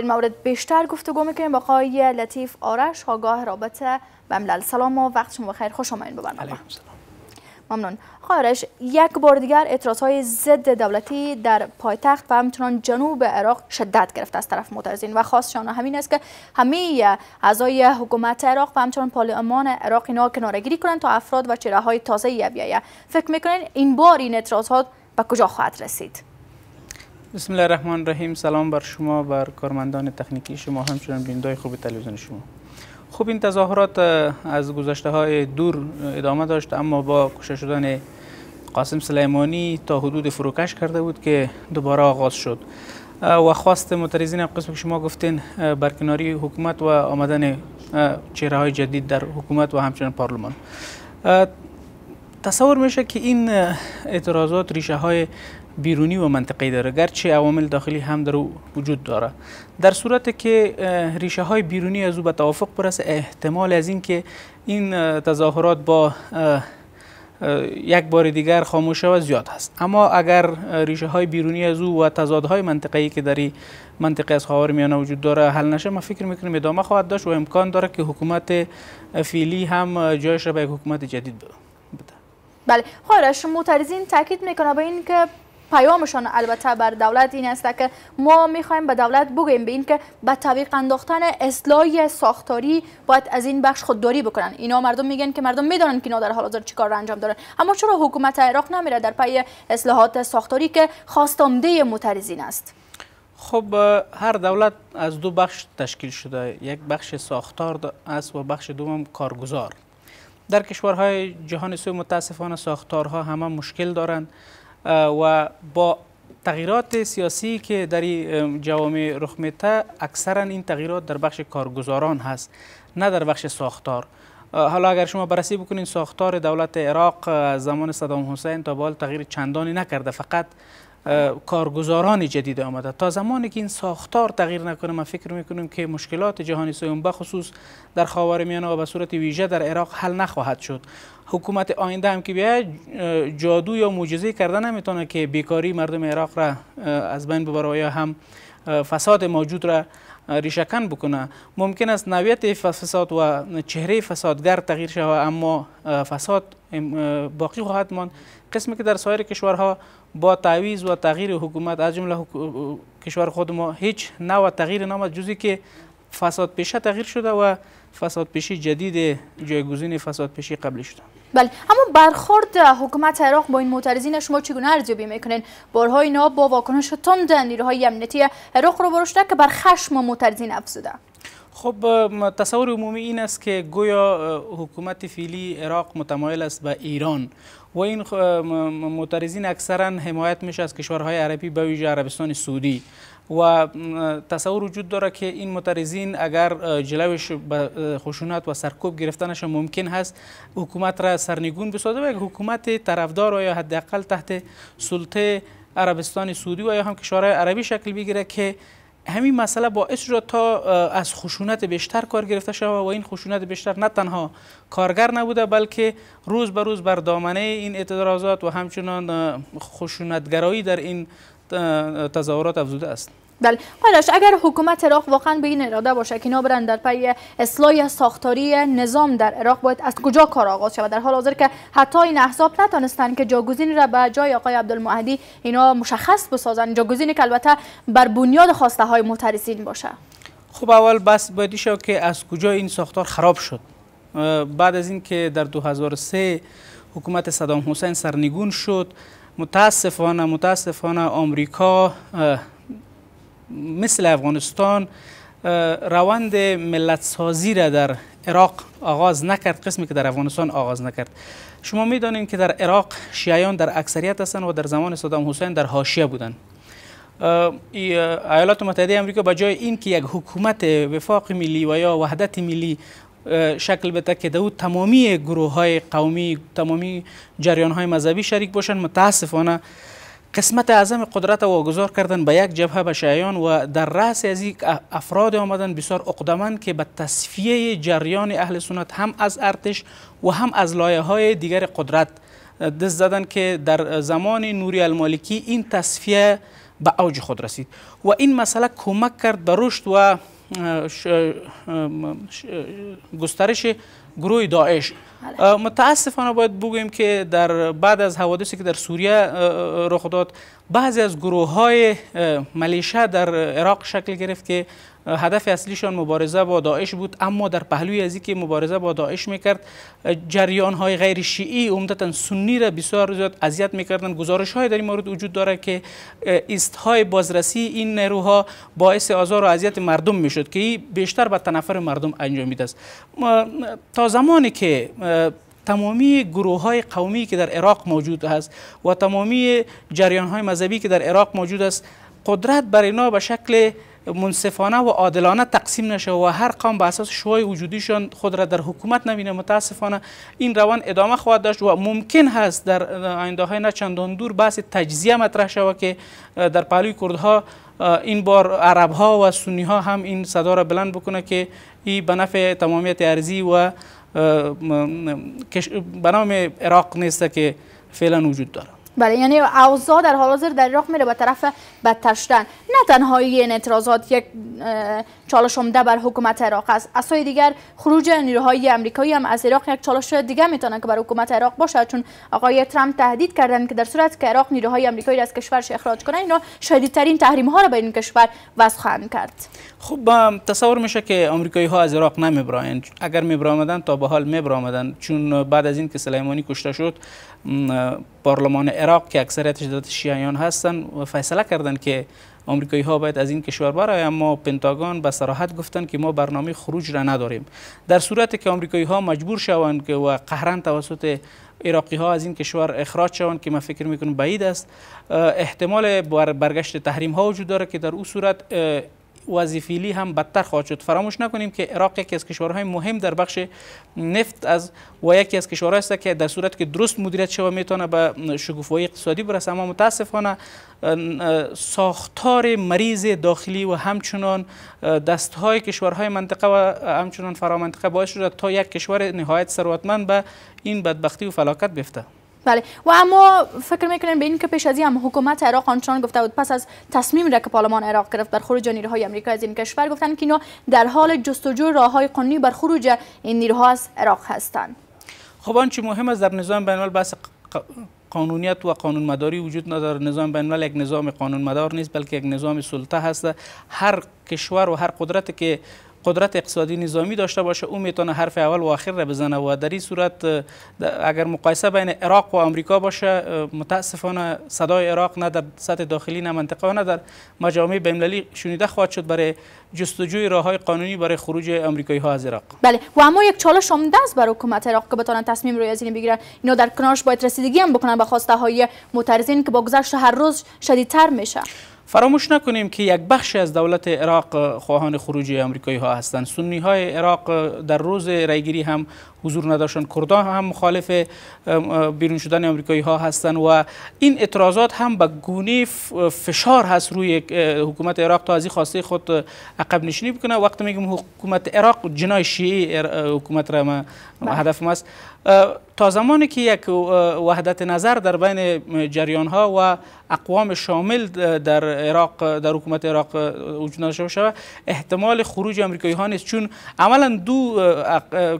این مورد بیشتر گفتگو میکنیم با آقای لطیف آرش آگاه رابطه بملل سلام و وقت شما بخیر خوش آمدید به برنامه ممنون خارش یک بار دیگر اعتراض های ضد دولتی در پایتخت و همچنان جنوب عراق شدت گرفته از طرف معترضین و خواستشان همین است که همه اعضای حکومت عراق و همچنان پارلمان عراق اینا کنارگیری کنند تا افراد و چهره های تازه بیاید فکر میکنین این بار این اعتراضات به کجا خواهد رسید بسم الله الرحمن الرحیم سلام بر شما بر کارمندان تکنیکی شما همچنان بیندای خوب تلویزیون شما خوب این تظاهرات از گذشته های دور ادامه داشت اما با کشته شدن قاسم سلیمانی تا حدود فروکش کرده بود که دوباره آغاز شد و خواست معترضین قسم که شما گفتین برکناری حکومت و آمدن چهره های جدید در حکومت و همچنان پارلمان تصور میشه که این اعتراضات ریشه های بیرونی و منطقی داره گرچه عوامل داخلی هم در وجود داره در صورت که ریشه های بیرونی از او به توافق برسه احتمال از این که این تظاهرات با یک بار دیگر خاموش و زیاد هست اما اگر ریشه های بیرونی از او و تضادهای منطقه‌ای که در منطقه از میانه وجود داره حل نشه ما فکر میکنیم ادامه خواهد داشت و امکان داره که حکومت فعلی هم جایش را به حکومت جدید بده بله خواهر معترضین تاکید میکنه این اینکه پیامشان البته بر دولت این است که ما میخوایم به دولت بگویم به اینکه که به تعویق انداختن اصلاح ساختاری باید از این بخش خودداری بکنن اینا مردم میگن که مردم میدونن که اینا در حال حاضر چیکار انجام دارن اما چرا حکومت عراق نمیره در پی اصلاحات ساختاری که خواستانده مترزین است خب هر دولت از دو بخش تشکیل شده یک بخش ساختار است و بخش دوم کارگزار در کشورهای جهان سوی متاسفانه ساختارها همه مشکل دارند و با تغییرات سیاسی که در جوامع رخ میده اکثرا این تغییرات در بخش کارگزاران هست نه در بخش ساختار حالا اگر شما بررسی بکنید ساختار دولت عراق زمان صدام حسین تا بال تغییر چندانی نکرده فقط کارگزاران جدید آمده تا زمانی که این ساختار تغییر نکنه من فکر میکنیم که مشکلات جهانی سوم بخصوص در خاورمیانه و به صورت ویژه در عراق حل نخواهد شد حکومت آینده هم که بیاید جادو یا معجزه کرده نمیتونه که بیکاری مردم عراق را از بین ببره یا هم فساد موجود را ریشکن بکنه ممکن است نویت فساد و چهره فسادگر تغییر شود اما فساد باقی خواهد ماند قسمی که در سایر کشورها با تعویض و تغییر حکومت از جمله کشور خود ما هیچ نو و تغییر نامد جزی که فساد پیشه تغییر شده و فساد پیشی جدید جایگزین پیشی قبلی شد بله اما برخورد حکومت عراق با این معترضین شما چگونه ارزیابی میکنین بارها اینا با واکنش تند نیروهای امنیتی عراق رو برشته که بر خشم معترضین افزوده خب تصور عمومی این است که گویا حکومت فیلی عراق متمایل است به ایران و این معترضین اکثرا حمایت میشه از کشورهای عربی به ویژه عربستان سعودی و تصور وجود داره که این مترزین اگر جلوش به خشونت و سرکوب گرفتنش ممکن هست حکومت را سرنگون بسازه و یک حکومت طرفدار و یا حداقل تحت سلطه عربستان سعودی و یا هم کشورهای عربی شکل بگیره که همین مسئله باعث شد تا از خشونت بیشتر کار گرفته شود و این خشونت بیشتر نه تنها کارگر نبوده بلکه روز به روز بر دامنه این اعتراضات و همچنان خشونتگرایی در این تظاهرات افزوده است بله اگر حکومت عراق واقعا به این اراده باشه که اینا برن در پی اصلاح ساختاری نظام در عراق باید از کجا کار آغاز شود در حال حاضر که حتی این احزاب نتانستن که جاگزینی را به جای آقای عبدالمهدی اینا مشخص بسازن جاگوزینی که البته بر بنیاد خواسته های محترسین باشه خب اول بس باید شو که از کجا این ساختار خراب شد بعد از اینکه در 2003 حکومت صدام حسین سرنگون شد متاسفانه متاسفانه آمریکا مثل افغانستان روند ملت سازی را در عراق آغاز نکرد قسمی که در افغانستان آغاز نکرد شما میدانید که در عراق شیعیان در اکثریت هستند و در زمان صدام حسین در حاشیه بودند ایالات متحده امریکا به جای این که یک حکومت وفاق ملی و یا وحدت ملی شکل بده که دو تمامی گروه های قومی تمامی جریان های مذهبی شریک باشن متاسفانه قسمت اعظم قدرت واگذار کردن به یک جبهه به و در رأس از یک افراد آمدن بسیار اقدامن که به تصفیه جریان اهل سنت هم از ارتش و هم از لایه های دیگر قدرت دست زدن که در زمان نوری المالکی این تصفیه به اوج خود رسید و این مسئله کمک کرد به رشد و گسترش گروه داعش بله. متاسفانه باید بگوییم که در بعد از حوادثی که در سوریه رخ داد بعضی از گروه های ملیشه در عراق شکل گرفت که هدف اصلیشان مبارزه با داعش بود اما در پهلوی از که مبارزه با داعش میکرد جریان های غیر شیعی عمدتا سنی را بسیار زیاد اذیت میکردن گزارش های در این مورد وجود داره که ایست های بازرسی این نیروها باعث آزار و اذیت مردم میشد که بیشتر به تنفر مردم میده است تا زمانی که تمامی گروه های قومی که در عراق موجود است و تمامی جریان های مذهبی که در عراق موجود است قدرت بر اینا به شکل منصفانه و عادلانه تقسیم نشه و هر قام به اساس شوای وجودیشان خود را در حکومت نبینه متاسفانه این روان ادامه خواهد داشت و ممکن هست در آینده های نه چندان دور بحث تجزیه مطرح شود که در پهلوی کردها این بار عرب ها و سنی ها هم این صدا را بلند بکنه که این به نفع تمامیت ارزی و به نام عراق نیست که فعلا وجود داره بله یعنی اوضاع در حال حاضر در عراق میره به طرف بدتر شدن نه تنها این اعتراضات یک چالش عمده بر حکومت عراق است از دیگر خروج نیروهای آمریکایی هم از عراق یک چالش دیگه میتونه که بر حکومت عراق باشه چون آقای ترامپ تهدید کردن که در صورت که عراق نیروهای آمریکایی را از کشورش اخراج کنه اینا شدیدترین تحریم ها را به این کشور وضع خواهند کرد خب تصور میشه که آمریکایی ها از عراق نمیبرایند اگر میبرامدن تا به حال میبرامدن چون بعد از این که سلیمانی کشته شد پارلمان عراق که اکثریت دولت شیعیان هستن و فیصله کردن که آمریکایی ها باید از این کشور برای اما پنتاگان به صراحت گفتن که ما برنامه خروج را نداریم در صورتی که آمریکایی ها مجبور شوند که و قهرن توسط عراقی ها از این کشور اخراج شوند که ما فکر میکنم بعید است احتمال برگشت تحریم ها وجود داره که در او صورت وظیفیلی هم بدتر خواهد شد فراموش نکنیم که عراق یکی از کشورهای مهم در بخش نفت از و یکی از کشورهای است که در صورت که درست مدیریت شود میتونه به شکوفایی اقتصادی برسه اما متاسفانه ساختار مریض داخلی و همچنان دستهای کشورهای منطقه و همچنان فرامنطقه باعث شده تا یک کشور نهایت ثروتمند به این بدبختی و فلاکت بیفته بله و اما فکر میکنن به این که پیش از این هم حکومت عراق آنچنان گفته بود پس از تصمیم را که پارلمان عراق گرفت بر خروج نیروهای آمریکا از این کشور گفتن که اینا در حال جستجو راههای قانونی بر خروج این نیروها از عراق هستند خب آنچه مهم است در نظام بین بحث قانونیت و قانونمداری وجود نداره نظام بین یک نظام قانونمدار نیست بلکه یک نظام سلطه هست هر کشور و هر قدرت که قدرت اقتصادی نظامی داشته باشه او میتونه حرف اول و آخر را بزنه و در این صورت اگر مقایسه بین عراق و آمریکا باشه متاسفانه صدای عراق نه در سطح داخلی نه منطقه و نه در مجامع المللی شنیده خواهد شد برای جستجوی های قانونی برای خروج آمریکایی ها از عراق بله و اما یک چالش هم دست برای حکومت عراق که بتونن تصمیم روی از این بگیرن اینا در کنارش باید رسیدگی هم بکنن به خواسته های معترضین که با گذشت هر روز شدیدتر میشه فراموش نکنیم که یک بخش از دولت عراق خواهان خروج آمریکایی ها هستند سنی های عراق در روز رایگیری هم حضور نداشتن کردها هم مخالف بیرون شدن آمریکایی ها هستند و این اعتراضات هم به گونه فشار هست روی حکومت عراق تا از این خواسته خود عقب نشینی بکنه وقتی میگم حکومت عراق جنای شیعی حکومت را ما بله. هدف است تا زمانی که یک وحدت نظر در بین جریان ها و اقوام شامل در عراق در حکومت عراق وجود نداشته شود احتمال خروج آمریکایی ها نیست چون عملا دو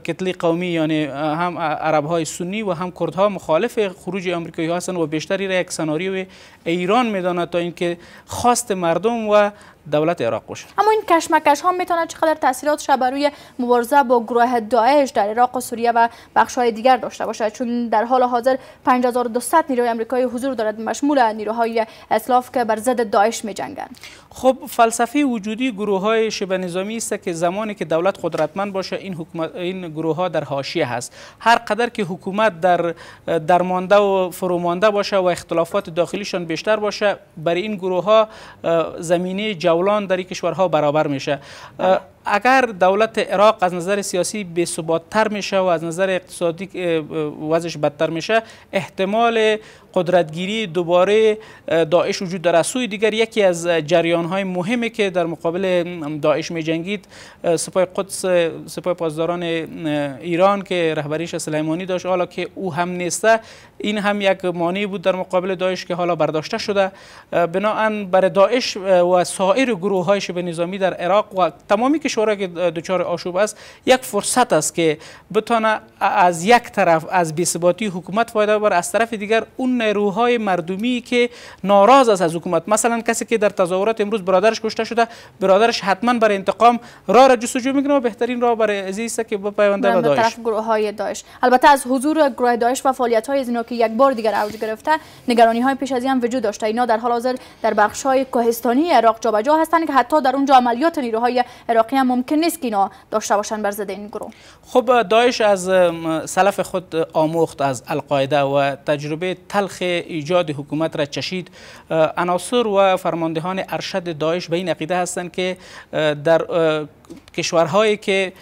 کتله قومی یعنی هم عرب های سنی و هم ها مخالف خروج امریکایی هستند و بیشتری را یک سناریو ایران میداند تا اینکه خواست مردم و دولت عراق اما این کشمکش ها میتونه چقدر تاثیرات شب روی مبارزه با گروه داعش در عراق و سوریه و بخش های دیگر داشته باشد چون در حال حاضر 5200 نیروی آمریکایی حضور دارد مشمول نیروهای اسلاف که بر ضد داعش می خب فلسفه وجودی گروه های شبه نظامی است که زمانی که دولت قدرتمند باشه این حکومت این گروه ها در حاشیه هست هر قدر که حکومت در درمانده و فرومانده باشه و اختلافات داخلیشان بیشتر باشه برای این گروه ها زمینه جولان در این کشورها برابر میشه اگر دولت عراق از نظر سیاسی به تر میشه و از نظر اقتصادی وضعش بدتر میشه احتمال قدرتگیری دوباره داعش وجود داره سوی دیگر یکی از جریان های مهمی که در مقابل داعش می جنگید سپاه قدس سپاه پاسداران ایران که رهبریش سلیمانی داشت حالا که او هم نیسته این هم یک مانعی بود در مقابل داعش که حالا برداشته شده بنابراین بر داعش و سایر گروه شبه نظامی در عراق و تمامی کشور که دچار آشوب است یک فرصت است که بتونه از یک طرف از بی‌ثباتی حکومت فایده ببر از طرف دیگر اون نیروهای مردمی که ناراض است از حکومت مثلا کسی که در تظاهرات امروز برادرش کشته شده برادرش حتما برای انتقام را را جستجو میکنه و بهترین راه برای عزیز که بپیونده به داعش طرف گروه های داعش البته از حضور گروه داعش و فعالیت های اینا که یک بار دیگر اوج گرفته نگرانی های پیش از هم وجود داشته اینا در حال حاضر در بخش های کوهستانی عراق جابجا هستند که حتی در اونجا عملیات نیروهای عراقی ممکن نیست که اینا داشته باشن بر ضد این گروه خب داعش از سلف خود آموخت از القاعده و تجربه تلخ ایجاد حکومت را چشید عناصر و فرماندهان ارشد داعش به این عقیده هستند که در کشورهایی که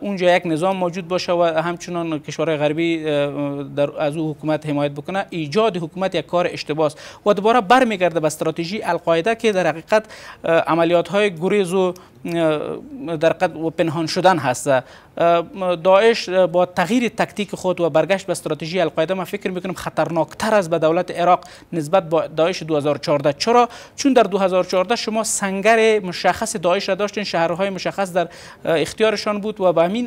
اونجا یک نظام موجود باشه و همچنان کشورهای غربی در از او حکومت حمایت بکنه ایجاد حکومت یک کار اشتباه است و دوباره برمیگرده به استراتژی القاعده که در حقیقت عملیات های گریز و در پنهان شدن هست داعش با تغییر تکتیک خود و برگشت به استراتژی القاعده ما فکر میکنیم خطرناکتر از به دولت عراق نسبت به داعش 2014 چرا چون در 2014 شما سنگر مشخص داعش را داشتین شهرهای مشخص در اختیارشان بود و به همین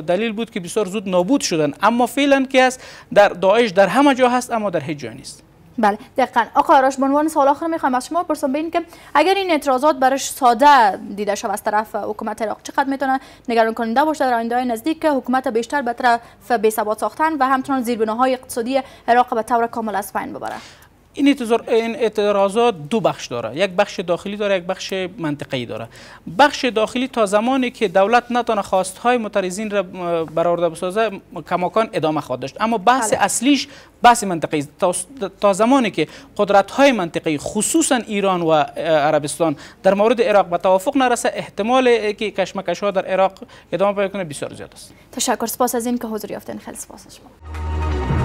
دلیل بود که بسیار زود نابود شدن اما فعلا که است در داعش در همه جا هست اما در هیچ جا نیست بله دقیقا آقا آراش به عنوان آخر میخوام از شما بپرسم ببینید که اگر این اعتراضات برش ساده دیده شود از طرف حکومت عراق چقدر میتونه نگران کننده باشه در آینده نزدیک که حکومت بیشتر به طرف ساختن و همچنان زیربناهای اقتصادی عراق به طور کامل از پین ببره این, اعتراضات دو بخش داره یک بخش داخلی داره یک بخش منطقه‌ای داره بخش داخلی تا زمانی که دولت نتونه خواستهای معترضین را برآورده بسازه کماکان ادامه خواهد داشت اما بحث بله. اصلیش بحث منطقه‌ای تا زمانی که قدرت‌های منطقه‌ای خصوصا ایران و عربستان در مورد عراق به توافق نرسه احتمال که ها در عراق ادامه پیدا کنه بسیار زیاد است تشکر سپاس از اینکه حضور یافتین خیلی سپاس شما